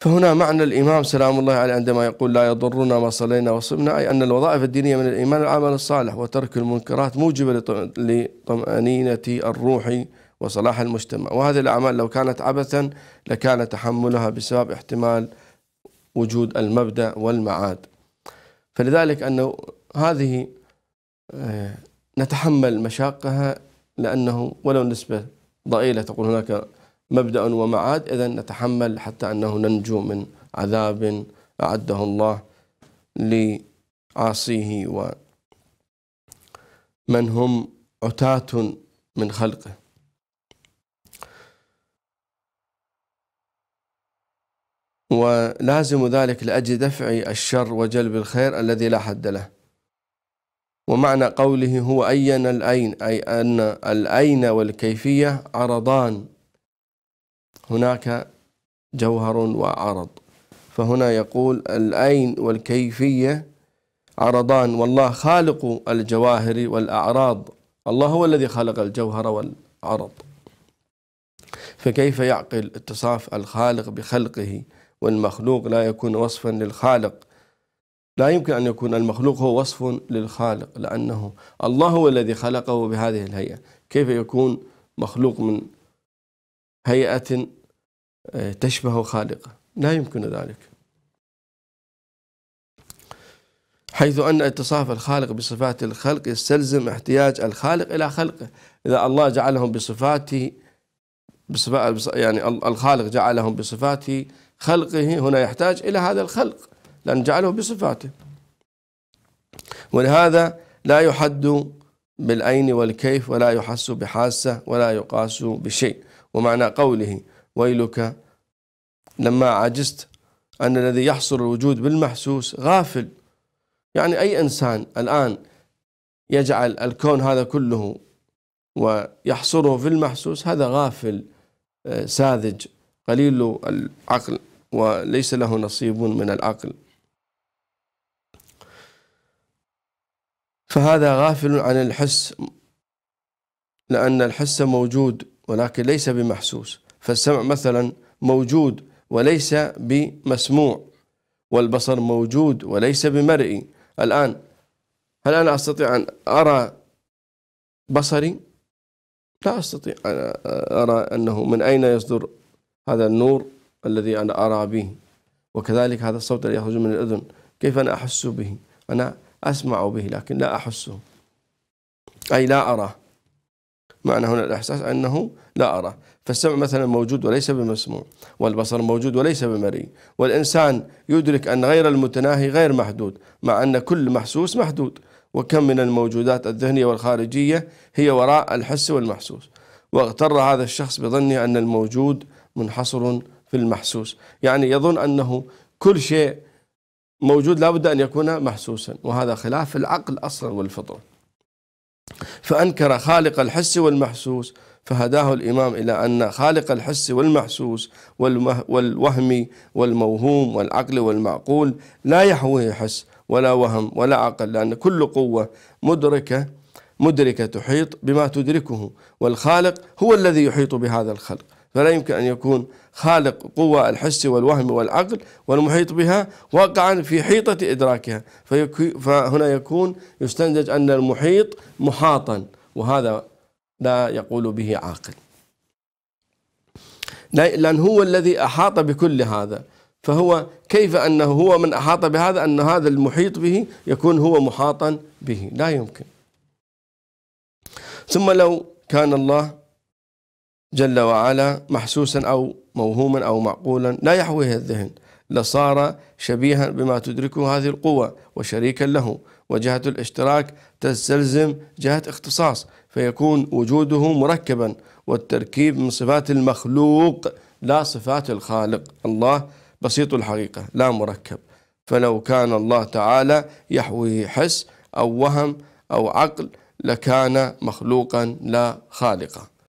فهنا معنى الإمام سلام الله عليه عندما يقول لا يضرنا ما صلينا وصمنا أي أن الوظائف الدينية من الإيمان العمل الصالح وترك المنكرات موجبة لطمأنينة الروح وصلاح المجتمع وهذه الأعمال لو كانت عبثا لكان تحملها بسبب احتمال وجود المبدأ والمعاد فلذلك أنه هذه آه، نتحمل مشاقها لأنه ولو نسبة ضئيلة تقول هناك مبدأ ومعاد إذا نتحمل حتى أنه ننجو من عذاب أعده الله لعاصيه ومن هم عتاة من خلقه ولازم ذلك لأجل دفع الشر وجلب الخير الذي لا حد له ومعنى قوله هو أين الأين أي أن الأين والكيفية عرضان هناك جوهر وعرض فهنا يقول الأين والكيفية عرضان والله خالق الجواهر والأعراض الله هو الذي خلق الجوهر والعرض فكيف يعقل اتصاف الخالق بخلقه والمخلوق لا يكون وصفا للخالق لا يمكن أن يكون المخلوق هو وصف للخالق لأنه الله هو الذي خلقه بهذه الهيئة كيف يكون مخلوق من هيئة تشبه خالقه لا يمكن ذلك حيث أن اتصاف الخالق بصفات الخلق يستلزم احتياج الخالق إلى خلقه إذا الله جعلهم بصفاته بصفات يعني الخالق جعلهم بصفات خلقه هنا يحتاج إلى هذا الخلق لأن جعله بصفاته ولهذا لا يحد بالأين والكيف ولا يحس بحاسة ولا يقاس بشيء ومعنى قوله ويلك لما عجزت أن الذي يحصر الوجود بالمحسوس غافل يعني أي إنسان الآن يجعل الكون هذا كله ويحصره في المحسوس هذا غافل آه، ساذج قليل العقل وليس له نصيب من العقل فهذا غافل عن الحس لأن الحس موجود ولكن ليس بمحسوس فالسمع مثلا موجود وليس بمسموع والبصر موجود وليس بمرئي الآن هل أنا أستطيع أن أرى بصري؟ لا أستطيع أن أرى أنه من أين يصدر هذا النور الذي أنا أرى به وكذلك هذا الصوت الذي يخرج من الأذن كيف أنا أحس به؟ أنا أسمع به لكن لا أحسه أي لا أراه معنى هنا الإحساس أنه لا أرى فالسمع مثلا موجود وليس بمسموع والبصر موجود وليس بمرئي والإنسان يدرك أن غير المتناهي غير محدود مع أن كل محسوس محدود وكم من الموجودات الذهنية والخارجية هي وراء الحس والمحسوس واغتر هذا الشخص بظنه أن الموجود منحصر في المحسوس يعني يظن أنه كل شيء موجود لابد أن يكون محسوسا وهذا خلاف العقل أصلا والفطرة فأنكر خالق الحس والمحسوس فهداه الإمام إلى أن خالق الحس والمحسوس والوهم والموهوم والعقل والمعقول لا يحويه حس ولا وهم ولا عقل لأن كل قوة مدركة مدركة تحيط بما تدركه والخالق هو الذي يحيط بهذا الخلق فلا يمكن أن يكون خالق قوة الحس والوهم والعقل والمحيط بها واقعا في حيطة إدراكها فهنا يكون يستنتج أن المحيط محاطا وهذا لا يقول به عاقل لأن هو الذي أحاط بكل هذا فهو كيف أنه هو من أحاط بهذا أن هذا المحيط به يكون هو محاطا به لا يمكن ثم لو كان الله جل وعلا محسوسا أو موهوما أو معقولا لا يحويه الذهن لصار شبيها بما تدركه هذه القوة وشريكا له وجهة الاشتراك تستلزم جهة اختصاص فيكون وجوده مركبا والتركيب من صفات المخلوق لا صفات الخالق الله بسيط الحقيقة لا مركب فلو كان الله تعالى يحوي حس أو وهم أو عقل لكان مخلوقا لا خالقا